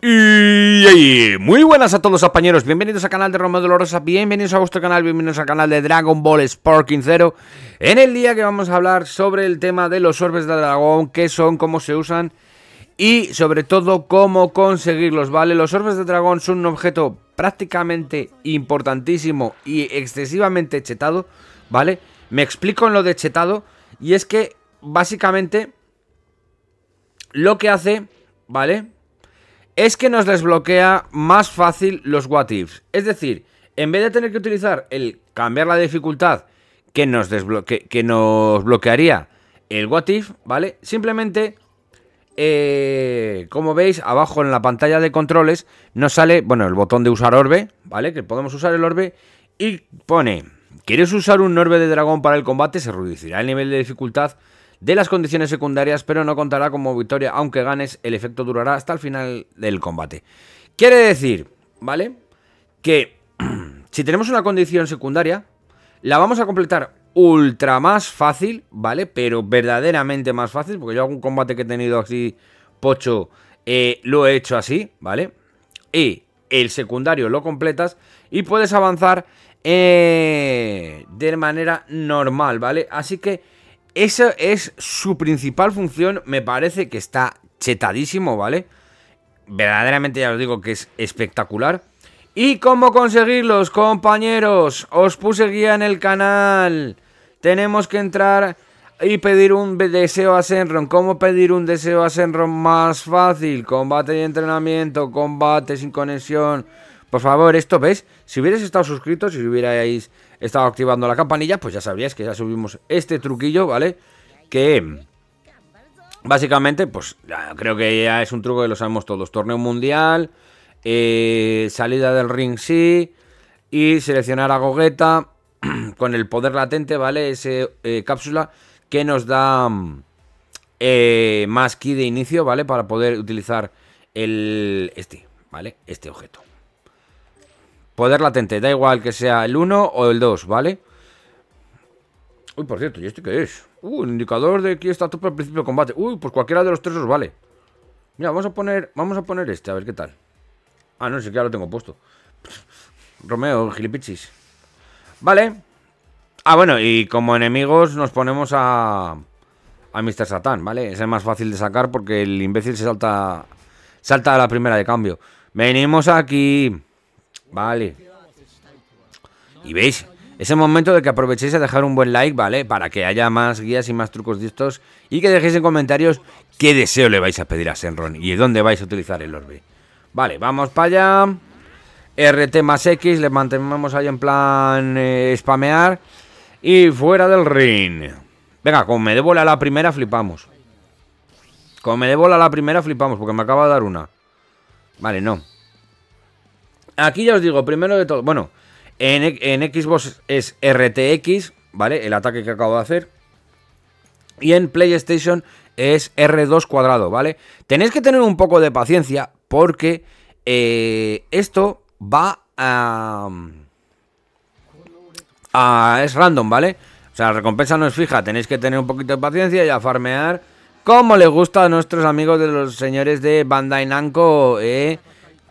Y, muy buenas a todos los compañeros, bienvenidos al canal de Romeo Dolorosa, bienvenidos a vuestro canal, bienvenidos al canal de Dragon Ball Sparking Zero En el día que vamos a hablar sobre el tema de los orbes de dragón, Que son, cómo se usan y sobre todo cómo conseguirlos, ¿vale? Los orbes de dragón son un objeto prácticamente importantísimo y excesivamente chetado, ¿vale? Me explico en lo de chetado y es que básicamente lo que hace, ¿vale? es que nos desbloquea más fácil los what Es decir, en vez de tener que utilizar el cambiar la dificultad que nos, que nos bloquearía el what ¿vale? Simplemente, eh, como veis, abajo en la pantalla de controles nos sale, bueno, el botón de usar orbe, ¿vale? Que podemos usar el orbe y pone, ¿quieres usar un orbe de dragón para el combate? Se reducirá el nivel de dificultad de las condiciones secundarias, pero no contará como victoria aunque ganes, el efecto durará hasta el final del combate. Quiere decir, ¿vale? Que si tenemos una condición secundaria, la vamos a completar ultra más fácil, ¿vale? Pero verdaderamente más fácil, porque yo algún combate que he tenido así pocho eh, lo he hecho así, ¿vale? Y el secundario lo completas y puedes avanzar eh, de manera normal, ¿vale? Así que esa es su principal función, me parece que está chetadísimo, ¿vale? Verdaderamente ya os digo que es espectacular. ¿Y cómo conseguirlos, compañeros? Os puse guía en el canal. Tenemos que entrar y pedir un deseo a Senron. ¿Cómo pedir un deseo a Senron más fácil? Combate y entrenamiento, combate sin conexión, por favor, esto, ¿ves? Si hubierais estado suscritos, si hubierais estado activando la campanilla, pues ya sabríais que ya subimos este truquillo, ¿vale? Que básicamente, pues creo que ya es un truco que lo sabemos todos. Torneo mundial, eh, salida del ring sí, y seleccionar a Gogeta con el poder latente, ¿vale? Ese eh, cápsula que nos da eh, más key de inicio, ¿vale? Para poder utilizar el este, ¿vale? Este objeto. Poder latente, da igual que sea el 1 o el 2, ¿vale? Uy, por cierto, ¿y este qué es? Uh, el indicador de aquí está tope al principio de combate. Uy, pues cualquiera de los tres os vale. Mira, vamos a poner, vamos a poner este, a ver qué tal. Ah, no, que ya lo tengo puesto. Romeo, gilipichis. Vale. Ah, bueno, y como enemigos nos ponemos a... A Mr. Satan, ¿vale? Ese es más fácil de sacar porque el imbécil se salta... Salta a la primera de cambio. Venimos aquí... Vale. Y veis, es el momento de que aprovechéis a dejar un buen like, ¿vale? Para que haya más guías y más trucos de estos. Y que dejéis en comentarios qué deseo le vais a pedir a Senron y dónde vais a utilizar el orbe. Vale, vamos para allá. RT más X, le mantenemos ahí en plan eh, spamear. Y fuera del ring. Venga, como me devuelve la primera, flipamos. Como me devuelve la primera, flipamos, porque me acaba de dar una. Vale, no. Aquí ya os digo, primero de todo, bueno, en, Xbox es RTX, ¿vale? El ataque que acabo de hacer. Y en PlayStation es R2 cuadrado, ¿vale? Tenéis que tener un poco de paciencia porque eh, esto va a, Es random, ¿vale? O sea, la recompensa no es fija, tenéis que tener un poquito de paciencia y a farmear como le gusta a nuestros amigos de los señores de Bandai Namco, eh,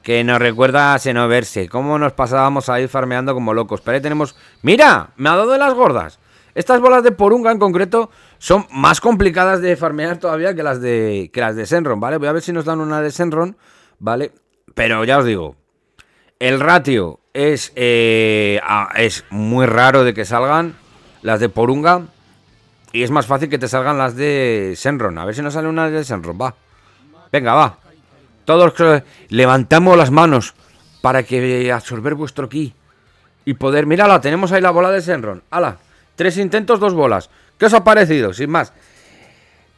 que nos recuerda a verse Cómo nos pasábamos ahí farmeando como locos. Pero ahí tenemos... ¡Mira! Me ha dado de las gordas. Estas bolas de Porunga en concreto son más complicadas de farmear todavía que las de, que las de Senron, ¿vale? Voy a ver si nos dan una de Senron, ¿vale? Pero ya os digo, el ratio es, eh, es muy raro de que salgan las de Porunga y es más fácil que te salgan las de Senron. A ver si nos sale una de Senron, va. Venga, va. Todos levantamos las manos para que absorber vuestro ki y poder. Mírala, tenemos ahí la bola de Senron. ¡Hala! Tres intentos, dos bolas. ¿Qué os ha parecido? Sin más.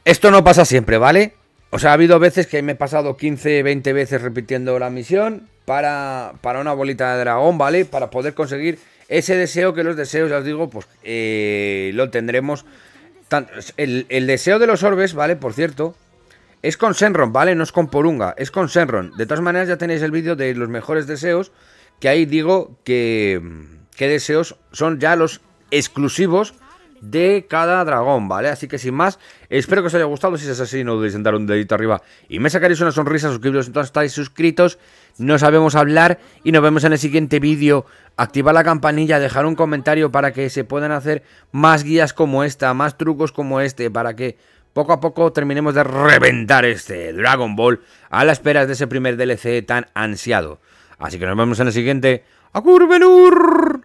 Esto no pasa siempre, ¿vale? O sea, ha habido veces que me he pasado 15, 20 veces repitiendo la misión para, para una bolita de dragón, ¿vale? Para poder conseguir ese deseo que los deseos, ya os digo, pues eh, lo tendremos. el, deseo de los orbes, ¿vale? Por cierto, es con Senron, ¿vale? No es con Porunga, es con Senron. De todas maneras, ya tenéis el vídeo de los mejores deseos, que ahí digo que, mm, qué deseos son ya los exclusivos de cada dragón, ¿vale? Así que sin más, espero que os haya gustado. Si es así, no dudéis en dar un dedito arriba y me sacaréis una sonrisa, suscribiros entonces estáis suscritos. No sabemos hablar y nos vemos en el siguiente vídeo. Activar la campanilla, dejar un comentario para que se puedan hacer más guías como esta, más trucos como este, para que poco a poco terminemos de reventar este Dragon Ball a las peras de ese primer DLC tan ansiado. Así que nos vemos en el siguiente. ¡A curvenur!